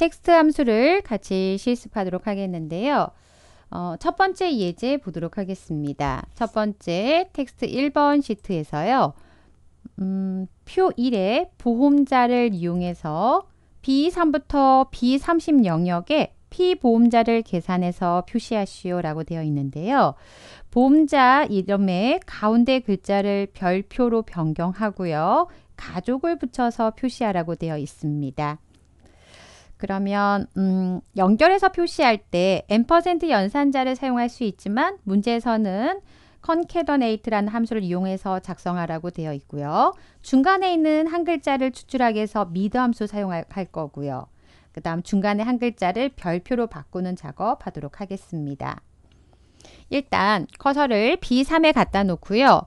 텍스트 함수를 같이 실습하도록 하겠는데요. 어, 첫 번째 예제 보도록 하겠습니다. 첫 번째 텍스트 1번 시트에서요. 음, 표 1에 보험자를 이용해서 B3부터 B30 영역에 피보험자를 계산해서 표시하시오 라고 되어 있는데요. 보험자 이름에 가운데 글자를 별표로 변경하고요. 가족을 붙여서 표시하라고 되어 있습니다. 그러면 음, 연결해서 표시할 때 n% 연산자를 사용할 수 있지만 문제에서는 concatenate라는 함수를 이용해서 작성하라고 되어 있고요. 중간에 있는 한 글자를 추출하기 위해서 미드 함수 사용할 거고요. 그 다음 중간에 한 글자를 별표로 바꾸는 작업하도록 하겠습니다. 일단 커서를 B3에 갖다 놓고요.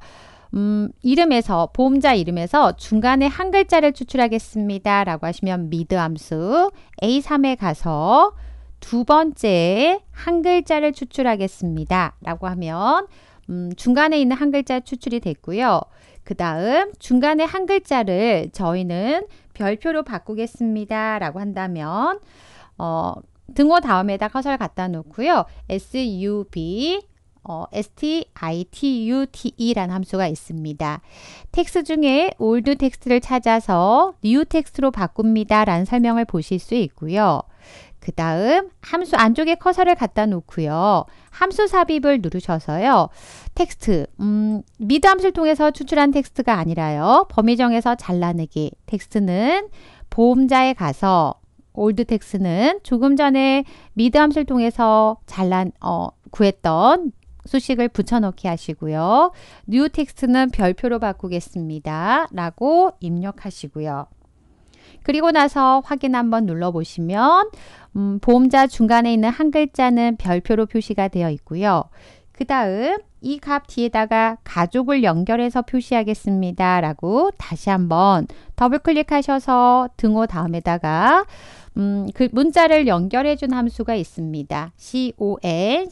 음, 이름에서 보험자 이름에서 중간에 한 글자를 추출하겠습니다. 라고 하시면 미드 함수 A3에 가서 두 번째 한 글자를 추출하겠습니다. 라고 하면 음, 중간에 있는 한 글자 추출이 됐고요. 그 다음 중간에 한 글자를 저희는 별표로 바꾸겠습니다. 라고 한다면 어, 등호 다음에다 커서를 갖다 놓고요. SUB 어, stitute라는 함수가 있습니다. 텍스트 중에 old t e x t 를 찾아서 new t e x t 로 바꿉니다. 라는 설명을 보실 수 있고요. 그 다음 함수 안쪽에 커서를 갖다 놓고요. 함수 삽입을 누르셔서요. 텍스트, 음, 미드 함수를 통해서 추출한 텍스트가 아니라요. 범위 정에서 잘라내기. 텍스트는 보험자에 가서 old t e x t 는 조금 전에 미드 함수를 통해서 잘라 어, 구했던 수식을 붙여넣기 하시고요. new 텍스트는 별표로 바꾸겠습니다. 라고 입력하시고요. 그리고 나서 확인 한번 눌러보시면 음, 보험자 중간에 있는 한 글자는 별표로 표시가 되어 있고요. 그 다음 이 값 뒤에다가 가족을 연결해서 표시하겠습니다. 라고 다시 한번 더블클릭하셔서 등호 다음에다가 음, 그 문자를 연결해 준 함수가 있습니다. con, e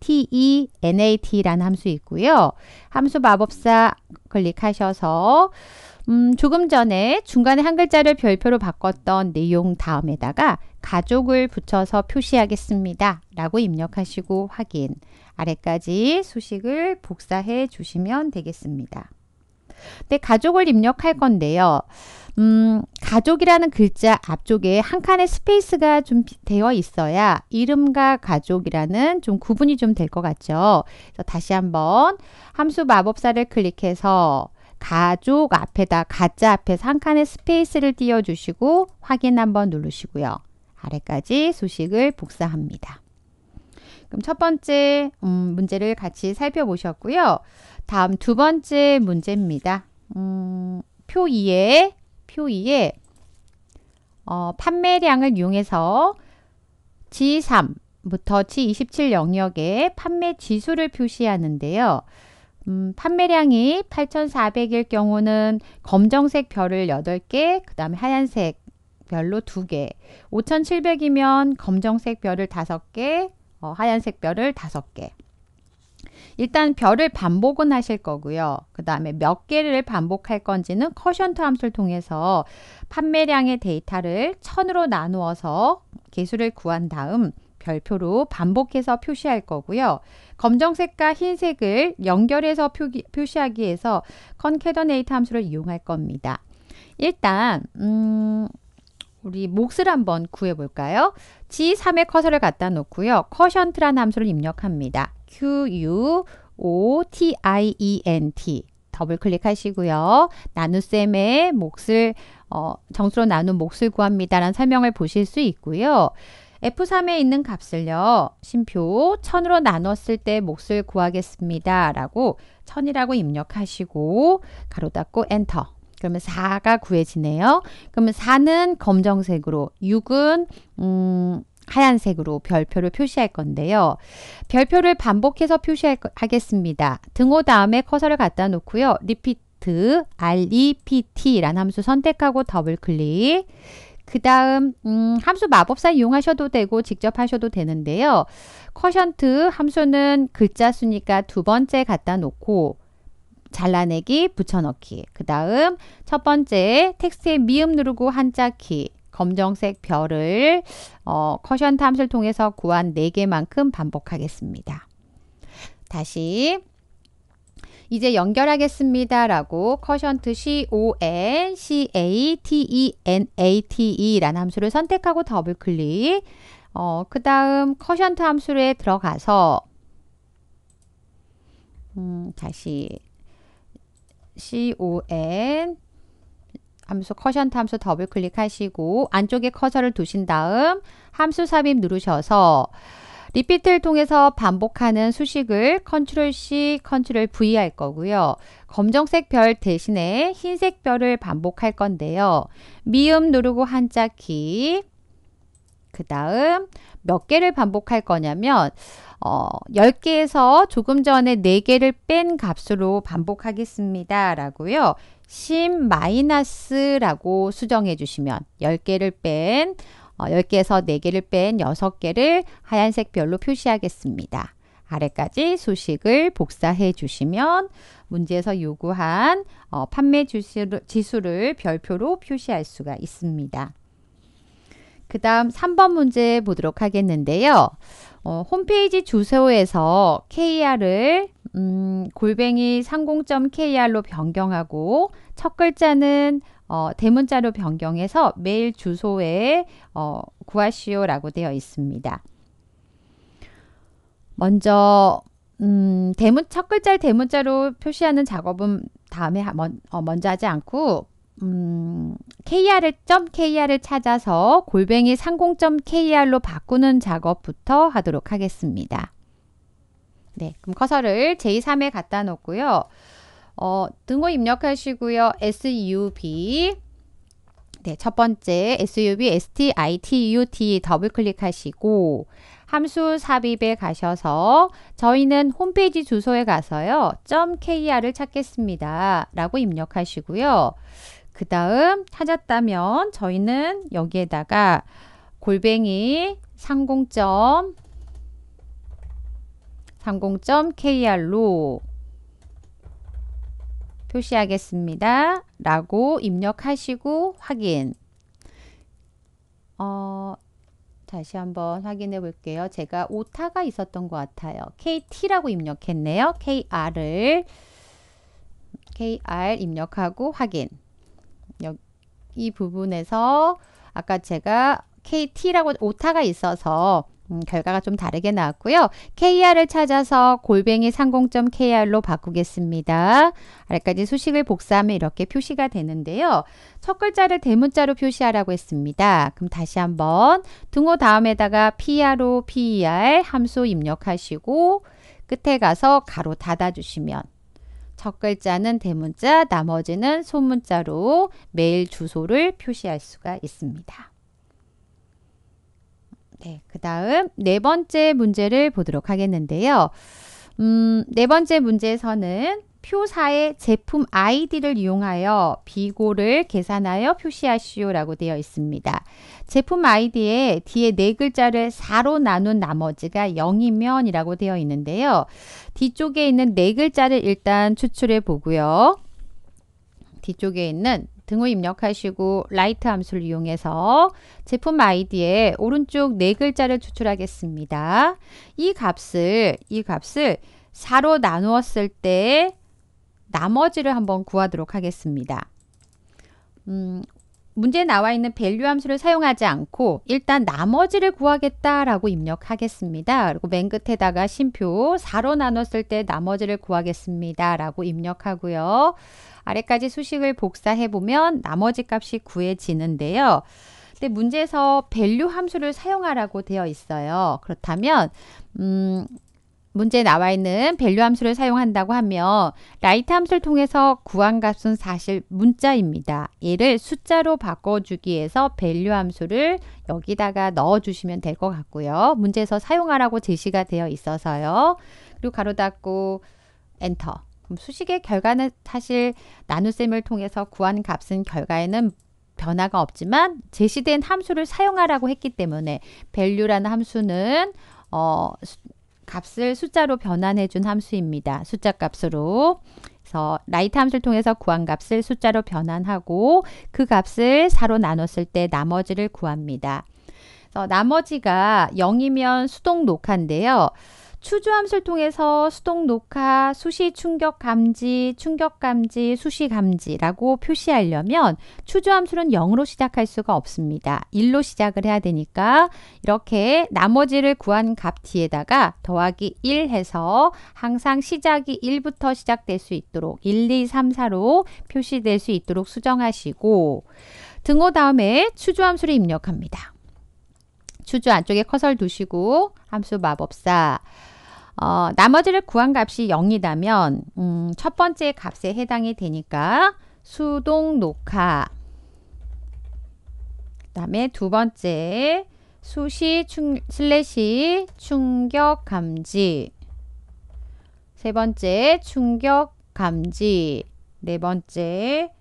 cat, nat라는 함수 있고요. 함수 마법사 클릭하셔서 음, 조금 전에 중간에 한 글자를 별표로 바꿨던 내용 다음에다가 가족을 붙여서 표시하겠습니다. 라고 입력하시고 확인. 아래까지 수식을 복사해 주시면 되겠습니다. 네, 가족을 입력할 건데요. 음, 가족이라는 글자 앞쪽에 한 칸의 스페이스가 좀 되어 있어야 이름과 가족이라는 좀 구분이 좀 될 것 같죠. 그래서 다시 한번 함수 마법사를 클릭해서 가족 앞에다 가짜 앞에 한 칸의 스페이스를 띄워주시고 확인 한번 누르시고요. 아래까지 소식을 복사합니다. 그럼 첫 번째 음, 문제를 같이 살펴보셨고요. 다음 두 번째 문제입니다. 음, 표 2에 표의에 어, 판매량을 이용해서 G3부터 G27 영역에 판매 지수를 표시하는데요. 음, 판매량이 8,400일 경우는 검정색 별을 8개, 그 다음에 하얀색 별로 2개, 5,700이면 검정색 별을 5개, 어, 하얀색 별을 5개, 일단 별을 반복은 하실 거고요. 그 다음에 몇 개를 반복할 건지는 커션트 함수를 통해서 판매량의 데이터를 천으로 나누어서 개수를 구한 다음 별표로 반복해서 표시할 거고요. 검정색과 흰색을 연결해서 표기, 표시하기 위해서 컨캐더네이트 함수를 이용할 겁니다. 일단 음, 우리 몫을 한번 구해볼까요? g 3의 커서를 갖다 놓고요. 커션트라는 함수를 입력합니다. Q-U-O-T-I-E-N-T e 더블 클릭하시고요. 나눗셈의 몫을 어, 정수로 나눈 몫을 구합니다라는 설명을 보실 수 있고요. F3에 있는 값을요. 심표 1000으로 나눴을 때 몫을 구하겠습니다. 라고 1000이라고 입력하시고 가로 닫고 엔터 그러면 4가 구해지네요. 그러면 4는 검정색으로 6은 음, 하얀색으로 별표를 표시할 건데요. 별표를 반복해서 표시하겠습니다. 등호 다음에 커서를 갖다 놓고요. 리피트 e a t rept라는 함수 선택하고 더블 클릭. 그 다음 음, 함수 마법사 이용하셔도 되고 직접 하셔도 되는데요. 커션트 함수는 글자 수니까 두 번째 갖다 놓고 잘라내기, 붙여넣기. 그 다음 첫 번째 텍스트에 미음 누르고 한자 키. 검정색 별을 어, 커션 탐스를 통해서 구한 4개만큼 반복하겠습니다. 다시 이제 연결하겠습니다. 라고 커션트 CON CATENATE 라는 함수를 선택하고 더블 클릭 어, 그 다음 커션트 함수에 들어가서 음, 다시 CON 함수 커션 함수 더블 클릭하시고 안쪽에 커서를 두신 다음 함수 삽입 누르셔서 리피트를 통해서 반복하는 수식을 컨트롤 C, 컨트롤 V 할 거고요. 검정색 별 대신에 흰색 별을 반복할 건데요. 미음 누르고 한자 키, 그 다음 몇 개를 반복할 거냐면 어, 10개에서 조금 전에 4개를 뺀 값으로 반복하겠습니다. 라고요. 심 마이너스라고 수정해 주시면 10개를 뺀 어, 10개에서 4개를 뺀 6개를 하얀색 별로 표시하겠습니다. 아래까지 수식을 복사해 주시면 문제에서 요구한 어, 판매 지수를, 지수를 별표로 표시할 수가 있습니다. 그 다음 3번 문제 보도록 하겠는데요. 어, 홈페이지 주소에서 KR을 음, 골뱅이 30.kr로 변경하고 첫 글자는 어, 대문자로 변경해서 메일 주소에 어, 구하시오라고 되어 있습니다. 먼저 음, 대문 첫 글자를 대문자로 표시하는 작업은 다음에 하, 먼, 어, 먼저 하지 않고 음, kr을 점 kr을 찾아서 골뱅이 30.kr로 바꾸는 작업부터 하도록 하겠습니다. 네, 그럼 커서를 제3에 갖다 놓고요. 어, 등호 입력하시고요. SUB 네, 첫 번째 SUB STITUT 더블 클릭하시고 함수 삽입에 가셔서 저희는 홈페이지 주소에 가서요. .kr을 찾겠습니다. 라고 입력하시고요. 그 다음 찾았다면 저희는 여기에다가 골뱅이 상공점 30.kr로 표시하겠습니다. 라고 입력하시고 확인. 어, 다시 한번 확인해 볼게요. 제가 오타가 있었던 것 같아요. KT라고 입력했네요. KR을 KR 입력하고 확인. 이 부분에서 아까 제가 KT라고 오타가 있어서 음, 결과가 좀 다르게 나왔고요. KR을 찾아서 골뱅이 상공 KR로 바꾸겠습니다. 아래까지 수식을 복사하면 이렇게 표시가 되는데요. 첫 글자를 대문자로 표시하라고 했습니다. 그럼 다시 한번 등호 다음에다가 PR로 PER 함수 입력하시고 끝에 가서 가로 닫아주시면 첫 글자는 대문자, 나머지는 소문자로 메일 주소를 표시할 수가 있습니다. 네, 그 다음 네 번째 문제를 보도록 하겠는데요. 음, 네 번째 문제에서는 표사의 제품 아이디를 이용하여 비고를 계산하여 표시하시오라고 되어 있습니다. 제품 아이디에 뒤에 네 글자를 4로 나눈 나머지가 0이면 이라고 되어 있는데요. 뒤쪽에 있는 네 글자를 일단 추출해 보고요. 뒤쪽에 있는 등을 입력하시고 라이트 함수를 이용해서 제품 아이디에 오른쪽 네 글자를 추출하겠습니다. 이 값을 이 값을 4로 나누었을 때 나머지를 한번 구하도록 하겠습니다. 음, 문제 나와 있는 밸류 함수를 사용하지 않고 일단 나머지를 구하겠다라고 입력하겠습니다. 그리고 맨 끝에다가 심표 4로 나눴을 때 나머지를 구하겠습니다라고 입력하고요. 아래까지 수식을 복사해보면 나머지 값이 구해지는데요. 근데 문제에서 밸류 함수를 사용하라고 되어 있어요. 그렇다면 음, 문제에 나와 있는 밸류 함수를 사용한다고 하면 라이트 함수를 통해서 구한 값은 사실 문자입니다. 얘를 숫자로 바꿔주기 위해서 밸류 함수를 여기다가 넣어주시면 될 것 같고요. 문제에서 사용하라고 제시가 되어 있어서요. 그리고 가로 닫고 엔터 그럼 수식의 결과는 사실 나눗셈을 통해서 구한 값은 결과에는 변화가 없지만 제시된 함수를 사용하라고 했기 때문에 value라는 함수는 어, 수, 값을 숫자로 변환해 준 함수입니다. 숫자 값으로. 그래서 라이트 함수를 통해서 구한 값을 숫자로 변환하고 그 값을 4로 나눴을 때 나머지를 구합니다. 나머지가 0이면 수동 녹화인데요. 추주함수를 통해서 수동 녹화, 수시 충격 감지, 충격 감지, 수시 감지라고 표시하려면 추주함수는 0으로 시작할 수가 없습니다. 1로 시작을 해야 되니까 이렇게 나머지를 구한 값 뒤에다가 더하기 1 해서 항상 시작이 1부터 시작될 수 있도록 1, 2, 3, 4로 표시될 수 있도록 수정하시고 등호 다음에 추주함수를 입력합니다. 추주 안쪽에 커서를 두시고 함수 마법사 어, 나머지를 구한 값이 0이라면 음, 첫 번째 값에 해당이 되니까 수동 녹화 그 다음에 두 번째 수시 충, 슬래시 충격 감지 세 번째 충격 감지 네 번째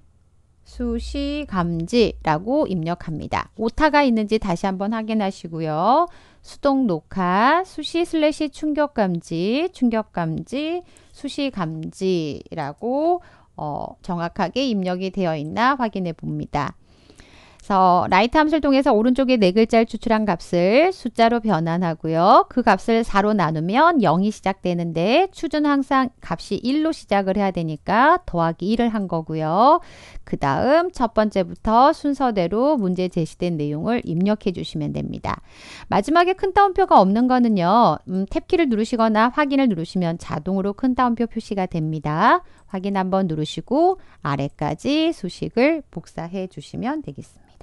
수시 감지라고 입력합니다. 오타가 있는지 다시 한번 확인하시고요. 수동 녹화, 수시 슬래시 충격 감지, 충격 감지, 수시 감지라고 어, 정확하게 입력이 되어 있나 확인해 봅니다. 그래서 라이트 함수를 통해서 오른쪽에 네 글자를 추출한 값을 숫자로 변환하고요. 그 값을 4로 나누면 0이 시작되는데 추준 항상 값이 1로 시작을 해야 되니까 더하기 1을 한 거고요. 그 다음 첫 번째부터 순서대로 문제 제시된 내용을 입력해 주시면 됩니다. 마지막에 큰 따옴표가 없는 거는요. 음, 탭키를 누르시거나 확인을 누르시면 자동으로 큰 따옴표 표시가 됩니다. 확인 한번 누르시고 아래까지 수식을 복사해 주시면 되겠습니다.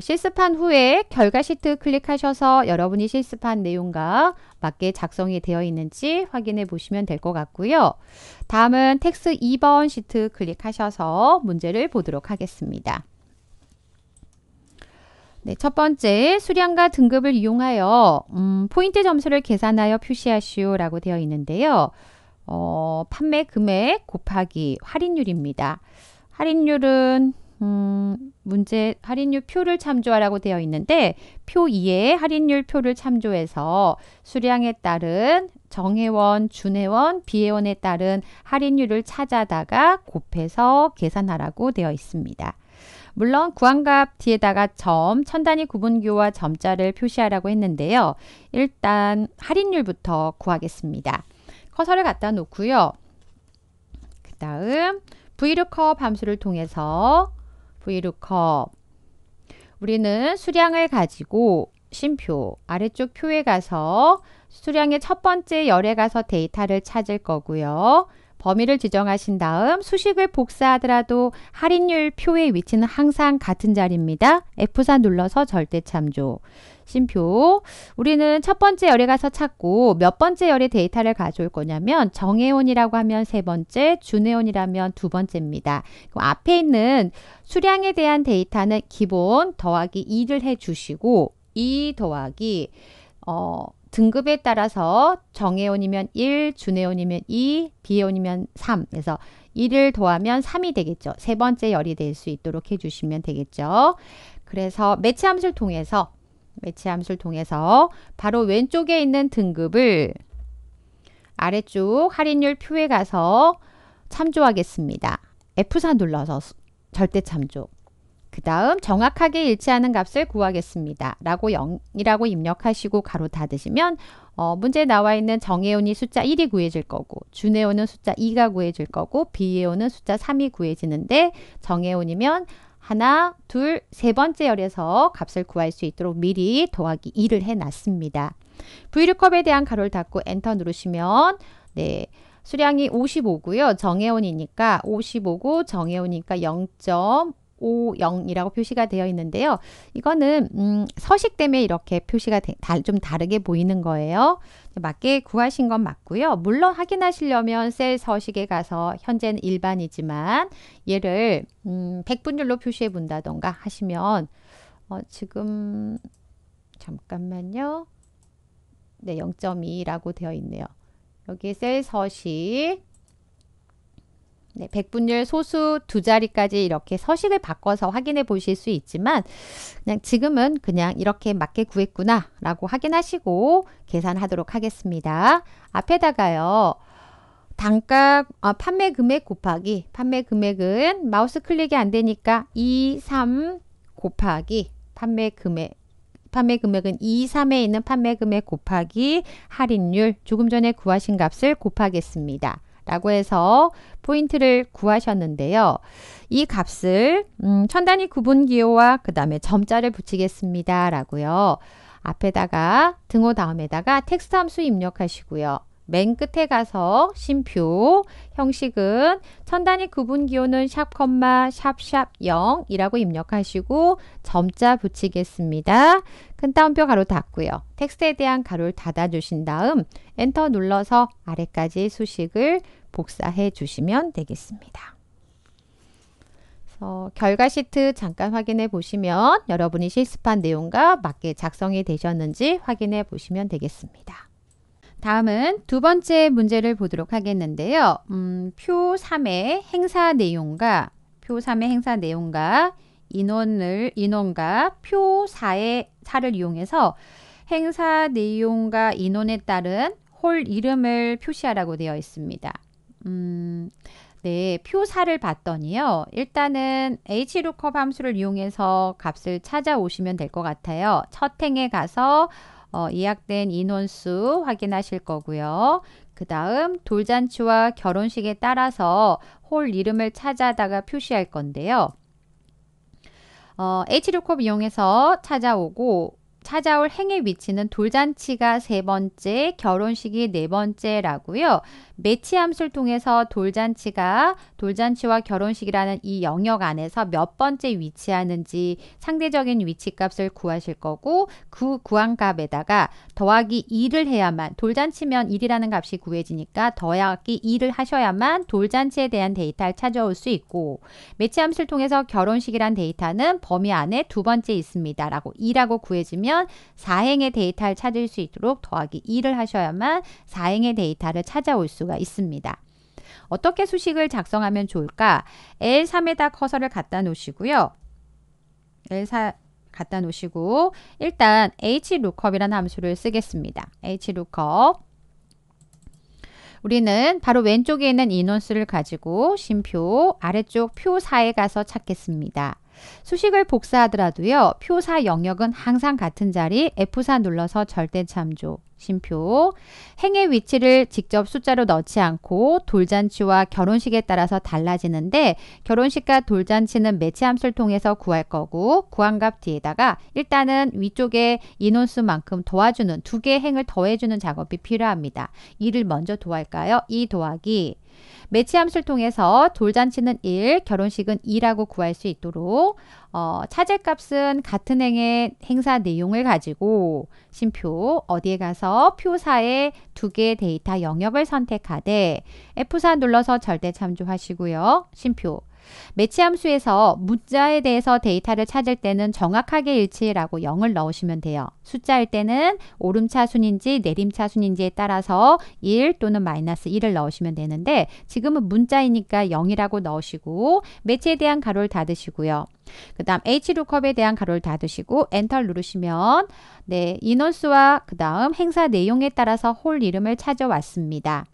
실습한 후에 결과 시트 클릭하셔서 여러분이 실습한 내용과 맞게 작성이 되어 있는지 확인해 보시면 될 것 같고요. 다음은 텍스 2번 시트 클릭하셔서 문제를 보도록 하겠습니다. 네, 첫 번째, 수량과 등급을 이용하여 음, 포인트 점수를 계산하여 표시하시오 라고 되어 있는데요. 어, 판매 금액 곱하기 할인율입니다. 할인율은 음, 문제 할인율 표를 참조하라고 되어 있는데 표 2에 할인율 표를 참조해서 수량에 따른 정회원, 준회원, 비회원에 따른 할인율을 찾아다가 곱해서 계산하라고 되어 있습니다. 물론 구한값 뒤에다가 점, 천단위 구분교와 점자를 표시하라고 했는데요. 일단 할인율부터 구하겠습니다. 커서를 갖다 놓고요. 그 다음 브이 o o 함수를 통해서 vlookup 우리는 수량을 가지고 심표 아래쪽 표에 가서 수량의 첫 번째 열에 가서 데이터를 찾을 거고요. 범위를 지정하신 다음 수식을 복사하더라도 할인율 표의 위치는 항상 같은 자리입니다. F4 눌러서 절대 참조. 심표. 우리는 첫 번째 열에 가서 찾고 몇 번째 열의 데이터를 가져올 거냐면 정해온이라고 하면 세 번째, 준해온이라면 두 번째입니다. 그럼 앞에 있는 수량에 대한 데이터는 기본 더하기 2를 해주시고 2 더하기 어, 등급에 따라서 정해온이면 1, 준해온이면 2, 비해온이면 3. 그래서 1을 더하면 3이 되겠죠. 세 번째 열이 될 수 있도록 해주시면 되겠죠. 그래서 매치 함수를 통해서 매치 함수를 통해서 바로 왼쪽에 있는 등급을 아래쪽 할인율 표에 가서 참조하겠습니다. F4 눌러서 절대 참조. 그 다음 정확하게 일치하는 값을 구하겠습니다. 라고 0이라고 입력하시고 가로 닫으시면 어, 문제에 나와 있는 정해온이 숫자 1이 구해질 거고 준해온은 숫자 2가 구해질 거고 비해온은 숫자 3이 구해지는데 정해온이면 하나, 둘, 세 번째 열에서 값을 구할 수 있도록 미리 더하기 2를 해놨습니다. Vlu컵에 대한 가로를 닫고 엔터 누르시면 네 수량이 55고요. 정해온이니까 55고 정해온이니까 50이라고 표시가 되어 있는데요. 이거는 음, 서식 때문에 이렇게 표시가 되, 다, 좀 다르게 보이는 거예요. 맞게 구하신 건 맞고요. 물론 확인하시려면 셀 서식에 가서 현재는 일반이지만 얘를 음, 백분율로 표시해 본다던가 하시면 어, 지금 잠깐만요. 네, 0.2라고 되어 있네요. 여기 셀 서식 네, 백분율 소수 두 자리까지 이렇게 서식을 바꿔서 확인해 보실 수 있지만 그냥 지금은 그냥 이렇게 맞게 구했구나 라고 확인하시고 계산하도록 하겠습니다. 앞에다가요. 단가 아, 판매 금액 곱하기 판매 금액은 마우스 클릭이 안 되니까 2, 3 곱하기 판매 금액 판매 금액은 2, 3에 있는 판매 금액 곱하기 할인율 조금 전에 구하신 값을 곱하겠습니다. 라고 해서 포인트를 구하셨는데요. 이 값을 음, 천 단위 구분 기호와 그 다음에 점자를 붙이겠습니다. 라고요. 앞에다가 등호 다음에다가 텍스트 함수 입력하시고요. 맨 끝에 가서 심표 형식은 천 단위 구분 기호는 샵컴마 샵샵 0이라고 입력하시고 점자 붙이겠습니다. 큰 따옴표 가로 닫고요. 텍스트에 대한 가로를 닫아 주신 다음 엔터 눌러서 아래까지 수식을 복사해 주시면 되겠습니다. 어, 결과 시트 잠깐 확인해 보시면 여러분이 실습한 내용과 맞게 작성이 되셨는지 확인해 보시면 되겠습니다. 다음은 두 번째 문제를 보도록 하겠는데요. 음, 표 3의 행사 내용과 표 3의 행사 내용과 인원을 인원과 표 4의 4를 이용해서 행사 내용과 인원에 따른 홀 이름을 표시하라고 되어 있습니다. 음, 네, 표사를 봤더니요. 일단은 hlookup 함수를 이용해서 값을 찾아오시면 될 것 같아요. 첫 행에 가서 어, 예약된 인원수 확인하실 거고요. 그 다음 돌잔치와 결혼식에 따라서 홀 이름을 찾아다가 표시할 건데요. 어, H료컵 이용해서 찾아오고 찾아올 행의 위치는 돌잔치가 세 번째, 결혼식이 네 번째라고요. 매치함수를 통해서 돌잔치가 돌잔치와 결혼식이라는 이 영역 안에서 몇 번째 위치하는지 상대적인 위치값을 구하실 거고 그 구한 값에다가 더하기 2를 해야만 돌잔치면 1이라는 값이 구해지니까 더하기 2를 하셔야만 돌잔치에 대한 데이터를 찾아올 수 있고 매치함수를 통해서 결혼식이란 데이터는 범위 안에 두 번째 있습니다. 라고 2라고 구해지면 4행의 데이터를 찾을 수 있도록 더하기 2를 하셔야만 4행의 데이터를 찾아올 수가 수가 있습니다. 어떻게 수식을 작성하면 좋을까? L3에다 커서를 갖다 놓으시고요. L4 갖다 놓으시고 일단 hlookup이라는 함수를 쓰겠습니다. hlook 우리는 바로 왼쪽에 있는 인원수를 가지고 심표 아래쪽 표 4에 가서 찾겠습니다. 수식을 복사하더라도요. 표사 영역은 항상 같은 자리 F4 눌러서 절대 참조 심표 행의 위치를 직접 숫자로 넣지 않고 돌잔치와 결혼식에 따라서 달라지는데 결혼식과 돌잔치는 매치함수를 통해서 구할 거고 구한값 뒤에다가 일단은 위쪽에 인원수만큼 도와주는 두 개의 행을 더해주는 작업이 필요합니다. 이를 먼저 도할까요? 와이도하기 매치함수를 통해서 돌잔치는 1, 결혼식은 2라고 구할 수 있도록 어, 차제값은 같은 행의 행사 내용을 가지고 심표 어디에 가서 표사에두 개의 데이터 영역을 선택하되 F4 눌러서 절대 참조하시고요. 심표 매치함수에서 문자에 대해서 데이터를 찾을 때는 정확하게 일치라고 0을 넣으시면 돼요. 숫자일 때는 오름차순인지 내림차순인지에 따라서 1 또는 마이너스 1을 넣으시면 되는데 지금은 문자이니까 0이라고 넣으시고 매치에 대한 가로를 닫으시고요. 그 다음 H루컵에 대한 가로를 닫으시고 엔터 누르시면 네 인원수와 그 다음 행사 내용에 따라서 홀 이름을 찾아왔습니다.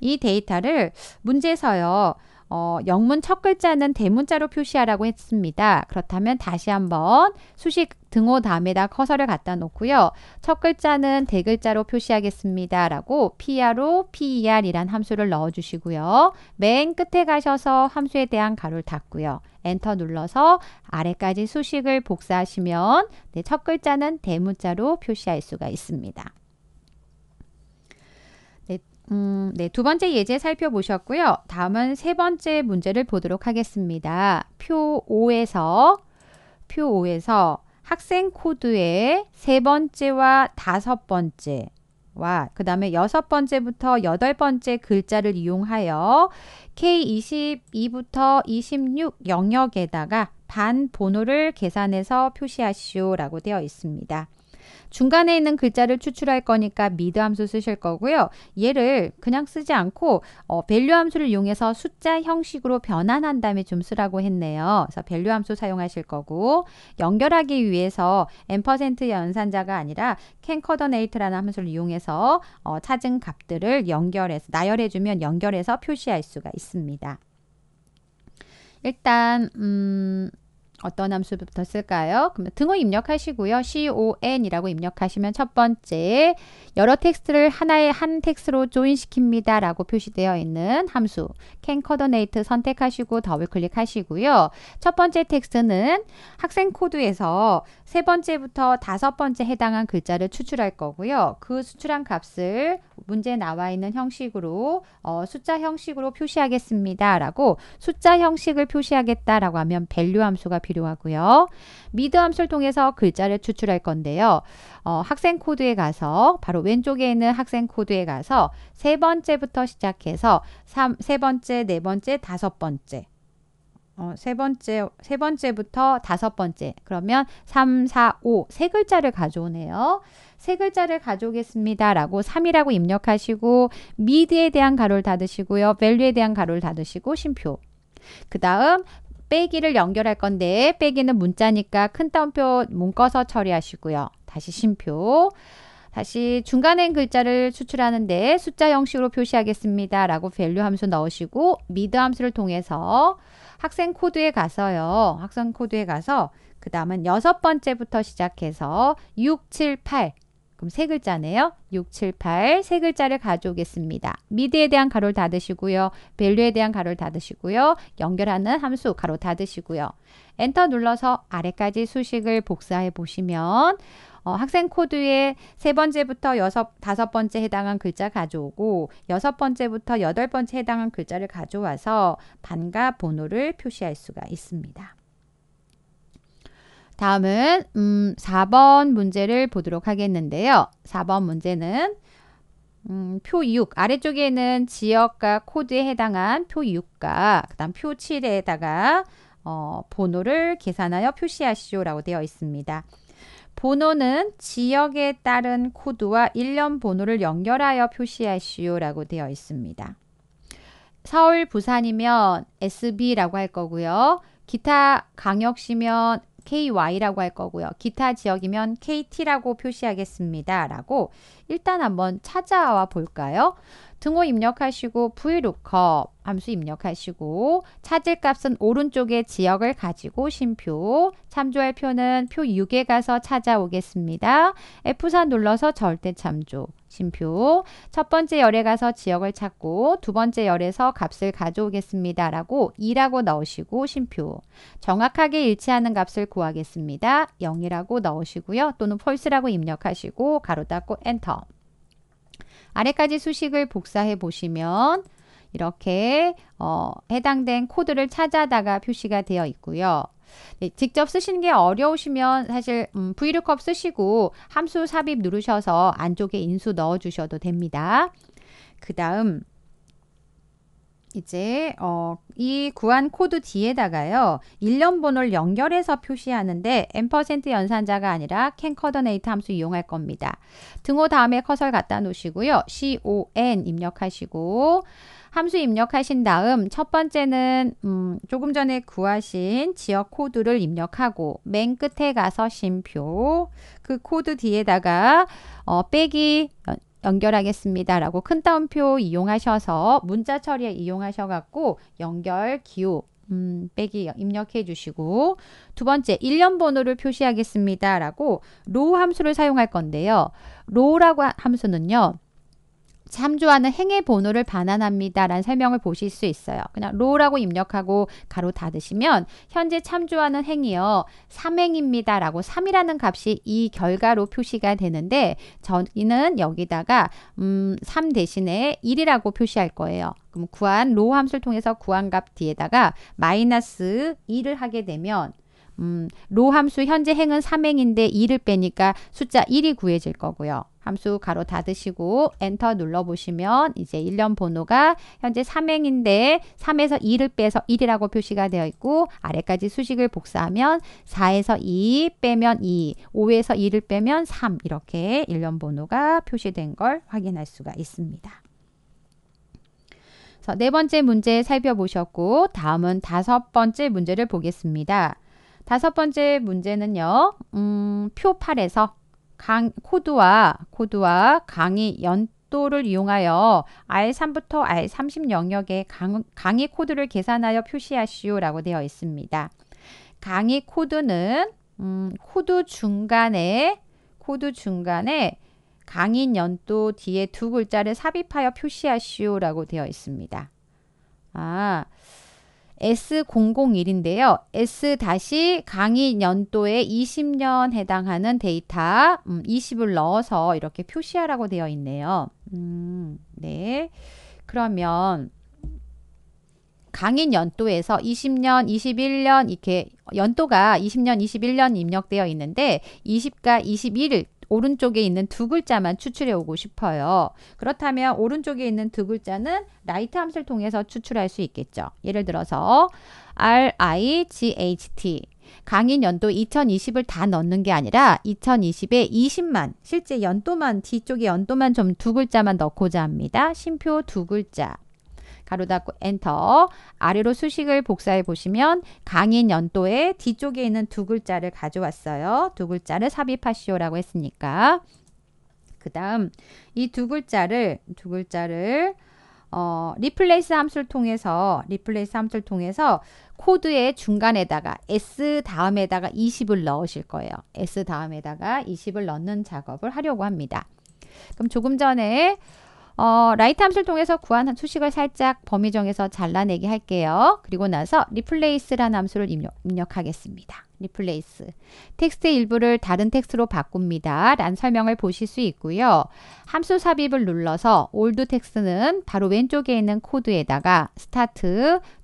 이 데이터를 문제에서요. 어, 영문 첫 글자는 대문자로 표시하라고 했습니다. 그렇다면 다시 한번 수식 등호 다음에다 커서를 갖다 놓고요. 첫 글자는 대글자로 표시하겠습니다. 라고 PR로 PER이란 함수를 넣어주시고요. 맨 끝에 가셔서 함수에 대한 가로를 닫고요. 엔터 눌러서 아래까지 수식을 복사하시면 네, 첫 글자는 대문자로 표시할 수가 있습니다. 음, 네, 두 번째 예제 살펴보셨고요. 다음은 세 번째 문제를 보도록 하겠습니다. 표 5에서 표 5에서 학생 코드의 세 번째와 다섯 번째 와, 그 다음에 여섯 번째부터 여덟 번째 글자를 이용하여 K22부터 26 영역에다가 반 번호를 계산해서 표시하시오라고 되어 있습니다. 중간에 있는 글자를 추출할 거니까 미드 함수 쓰실 거고요. 얘를 그냥 쓰지 않고 어, 밸류 함수를 이용해서 숫자 형식으로 변환한 다음에 좀 쓰라고 했네요. 그래서 밸류 함수 사용하실 거고 연결하기 위해서 n% 연산자가 아니라 캔커더네이트라는 함수를 이용해서 어, 찾은 값들을 연결해서 나열해주면 연결해서 표시할 수가 있습니다. 일단 음... 어떤 함수부터 쓸까요? 그럼 등호 입력하시고요. con이라고 입력하시면 첫 번째 여러 텍스트를 하나의 한 텍스트로 조인시킵니다. 라고 표시되어 있는 함수 can c o d i n a t e 선택하시고 더블 클릭하시고요. 첫 번째 텍스트는 학생 코드에서 세 번째부터 다섯 번째 해당한 글자를 추출할 거고요. 그 수출한 값을 문제 나와 있는 형식으로 어, 숫자 형식으로 표시하겠습니다. 라고 숫자 형식을 표시하겠다라고 하면 밸류 함수가 필요하고요. 미드 함수를 통해서 글자를 추출할 건데요. 어, 학생 코드에 가서 바로 왼쪽에 있는 학생 코드에 가서 세 번째부터 시작해서 3, 세 번째, 네 번째, 다섯 번째 어, 세 번째, 세 번째부터 다섯 번째. 그러면 3, 4, 5. 세 글자를 가져오네요. 세 글자를 가져오겠습니다. 라고 3이라고 입력하시고 미드에 대한 가로를 닫으시고요. 밸류에 대한 가로를 닫으시고 심표. 그 다음 빼기를 연결할 건데 빼기는 문자니까 큰 따옴표 문꺼서 처리하시고요. 다시 심표. 다시 중간에 글자를 추출하는데 숫자 형식으로 표시하겠습니다. 라고 밸류 함수 넣으시고 미드 함수를 통해서 학생 코드에 가서요. 학생 코드에 가서 그 다음은 여섯 번째부터 시작해서 6, 7, 8 그럼 세 글자네요. 6, 7, 8 세 글자를 가져오겠습니다. 미드에 대한 가로를 닫으시고요. 밸류에 대한 가로를 닫으시고요. 연결하는 함수 가로 닫으시고요. 엔터 눌러서 아래까지 수식을 복사해 보시면 어, 학생 코드의 세 번째부터 여섯, 다섯 번째 해당한 글자 가져오고 여섯 번째부터 여덟 번째 해당한 글자를 가져와서 반과 번호를 표시할 수가 있습니다. 다음은 음, 4번 문제를 보도록 하겠는데요. 4번 문제는 음, 표 6, 아래쪽에는 지역과 코드에 해당한 표 6과 그 다음 표 7에다가 어, 번호를 계산하여 표시하시오 라고 되어 있습니다. 번호는 지역에 따른 코드와 일련 번호를 연결하여 표시하시오 라고 되어 있습니다. 서울, 부산이면 SB라고 할 거고요. 기타 강역시면 KY라고 할 거고요. 기타 지역이면 KT라고 표시하겠습니다. 라고 일단 한번 찾아와 볼까요? 등호 입력하시고 vlookup 함수 입력하시고 찾을 값은 오른쪽에 지역을 가지고 심표 참조할 표는 표 6에 가서 찾아오겠습니다. F4 눌러서 절대 참조 심표 첫 번째 열에 가서 지역을 찾고 두 번째 열에서 값을 가져오겠습니다. 라고 2라고 넣으시고 심표 정확하게 일치하는 값을 구하겠습니다. 0이라고 넣으시고요. 또는 false라고 입력하시고 가로 닫고 엔터 아래까지 수식을 복사해 보시면 이렇게 어, 해당된 코드를 찾아다가 표시가 되어 있고요. 네, 직접 쓰시는 게 어려우시면 사실 음, VLOOKUP 쓰시고 함수 삽입 누르셔서 안쪽에 인수 넣어 주셔도 됩니다. 그 다음 이제 어, 이 구한 코드 뒤에다가요. 일련 번호를 연결해서 표시하는데 n% 연산자가 아니라 캔커더네이트 함수 이용할 겁니다. 등호 다음에 커서를 갖다 놓으시고요. con 입력하시고 함수 입력하신 다음 첫 번째는 음, 조금 전에 구하신 지역 코드를 입력하고 맨 끝에 가서 심표 그 코드 뒤에다가 어, 빼기 연결하겠습니다. 라고 큰 따옴표 이용하셔서 문자 처리에 이용하셔 갖고 연결 기호 음, 빼기 입력해 주시고 두 번째 일련 번호를 표시하겠습니다. 라고 로우 함수를 사용할 건데요. 로우라고 함수는요. 참조하는 행의 번호를 반환합니다. 라는 설명을 보실 수 있어요. 그냥 로라고 입력하고 가로 닫으시면 현재 참조하는 행이요. 3행입니다. 라고 3이라는 값이 이 결과로 표시가 되는데 저희는 여기다가 음, 3 대신에 1이라고 표시할 거예요. 그럼 구한 로 함수를 통해서 구한 값 뒤에다가 마이너스 2를 하게 되면 음, 로 함수 현재 행은 3행인데 2를 빼니까 숫자 1이 구해질 거고요. 함수 가로 닫으시고 엔터 눌러보시면 이제 일련 번호가 현재 3행인데 3에서 2를 빼서 1이라고 표시가 되어 있고 아래까지 수식을 복사하면 4에서 2 빼면 2, 5에서 2를 빼면 3 이렇게 일련 번호가 표시된 걸 확인할 수가 있습니다. 그래서 네 번째 문제 살펴보셨고 다음은 다섯 번째 문제를 보겠습니다. 다섯 번째 문제는요. 음, 표 8에서 강, 코드와 코드와 강의 연도를 이용하여 R3부터 R30 영역의 강, 강의 코드를 계산하여 표시하시오라고 되어 있습니다. 강의 코드는 음, 코드 중간에 코드 중간에 강인 연도 뒤에 두 글자를 삽입하여 표시하시오라고 되어 있습니다. 아, S001인데요. S 다시 강의 연도에 20년 해당하는 데이터 음, 20을 넣어서 이렇게 표시하라고 되어 있네요. 음, 네. 그러면 강인 연도에서 20년, 21년 이렇게 연도가 20년, 21년 입력되어 있는데 20과 21을 오른쪽에 있는 두 글자만 추출해 오고 싶어요. 그렇다면 오른쪽에 있는 두 글자는 라이트 함수를 통해서 추출할 수 있겠죠. 예를 들어서 RIGHT 강의 연도 2020을 다 넣는 게 아니라 2020에 20만 실제 연도만 뒤쪽에 연도만 좀 두 글자만 넣고자 합니다. 심표 두 글자 가로 닫고 엔터 아래로 수식을 복사해 보시면 강인 연도에 뒤쪽에 있는 두 글자를 가져왔어요. 두 글자를 삽입하시오라고 했으니까 그 다음 이 두 글자를 두 글자를 어, 리플레이스 함수를 통해서 리플레이스 함수를 통해서 코드의 중간에다가 s 다음에다가 20을 넣으실 거예요. s 다음에다가 20을 넣는 작업을 하려고 합니다. 그럼 조금 전에 어, 라이트 함수를 통해서 구한 수식을 살짝 범위 정해서 잘라내기 할게요. 그리고 나서 replace라는 함수를 입력, 입력하겠습니다. replace. 텍스트의 일부를 다른 텍스트로 바꿉니다. 라는 설명을 보실 수 있고요. 함수 삽입을 눌러서 old 텍스트는 바로 왼쪽에 있는 코드에다가 start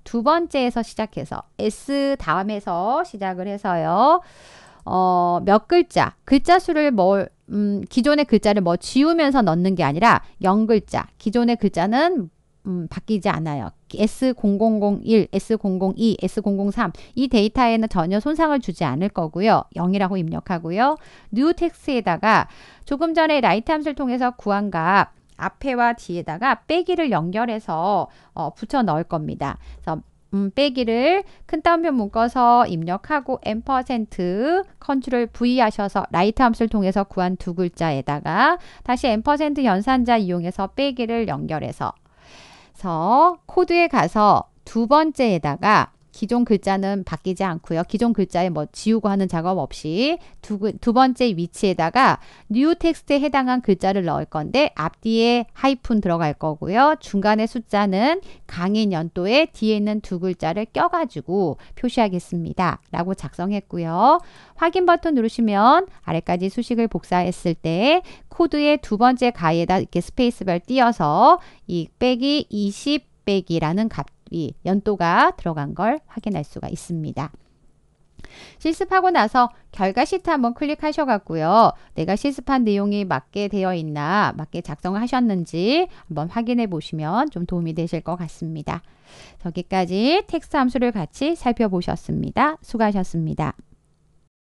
두 번째에서 시작해서 s 다음에서 시작을 해서요. 어, 몇 글자, 글자 수를 뭘 음, 기존의 글자를 뭐 지우면서 넣는 게 아니라 영글자, 기존의 글자는 음, 바뀌지 않아요. S0001, S002, S003 이 데이터에는 전혀 손상을 주지 않을 거고요. 0이라고 입력하고요. new 텍스에다가 조금 전에 라이트 함수를 통해서 구한 값 앞에와 뒤에다가 빼기를 연결해서 어, 붙여 넣을 겁니다. 그래서 음, 빼기를 큰 따옴표 묶어서 입력하고 앰퍼센트 컨트롤 V 하셔서 라이트 함수를 통해서 구한 두 글자에다가 다시 앰퍼센트 연산자 이용해서 빼기를 연결해서 서 코드에 가서 두 번째에다가 기존 글자는 바뀌지 않고요. 기존 글자에 뭐 지우고 하는 작업 없이 두, 그, 두 번째 위치에다가 뉴 텍스트에 해당한 글자를 넣을 건데 앞뒤에 하이픈 들어갈 거고요. 중간에 숫자는 강의 연도에 뒤에 있는 두 글자를 껴가지고 표시하겠습니다. 라고 작성했고요. 확인 버튼 누르시면 아래까지 수식을 복사했을 때 코드의 두 번째 가에다 이렇게 스페이스별 띄어서 이 빼기 20 빼기라는 값이 연도가 들어간 걸 확인할 수가 있습니다. 실습하고 나서 결과 시트 한번 클릭하셔갖고요. 내가 실습한 내용이 맞게 되어 있나, 맞게 작성을 하셨는지 한번 확인해 보시면 좀 도움이 되실 것 같습니다. 저기까지 텍스트 함수를 같이 살펴보셨습니다. 수고하셨습니다.